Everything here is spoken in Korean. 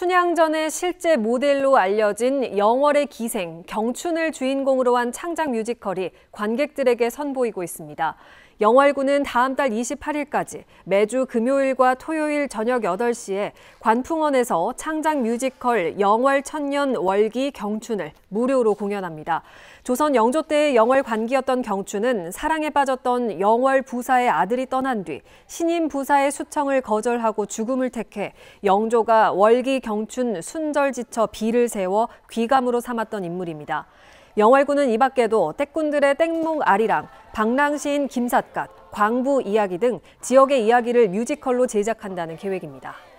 춘향전의 실제 모델로 알려진 영월의 기생, 경춘을 주인공으로 한 창작 뮤지컬이 관객들에게 선보이고 있습니다. 영월군은 다음 달 28일까지 매주 금요일과 토요일 저녁 8시에 관풍원에서 창작 뮤지컬 영월 천년 월기 경춘을 무료로 공연합니다. 조선 영조 때의 영월 관기였던 경춘은 사랑에 빠졌던 영월 부사의 아들이 떠난 뒤 신임 부사의 수청을 거절하고 죽음을 택해 영조가 월기 경춘을 경춘 순절지처 비를 세워 귀감으로 삼았던 인물입니다. 영월군은 이 밖에도 떼꾼들의 땡몽 아리랑, 방랑시인 김삿갓, 광부 이야기 등 지역의 이야기를 뮤지컬로 제작한다는 계획입니다.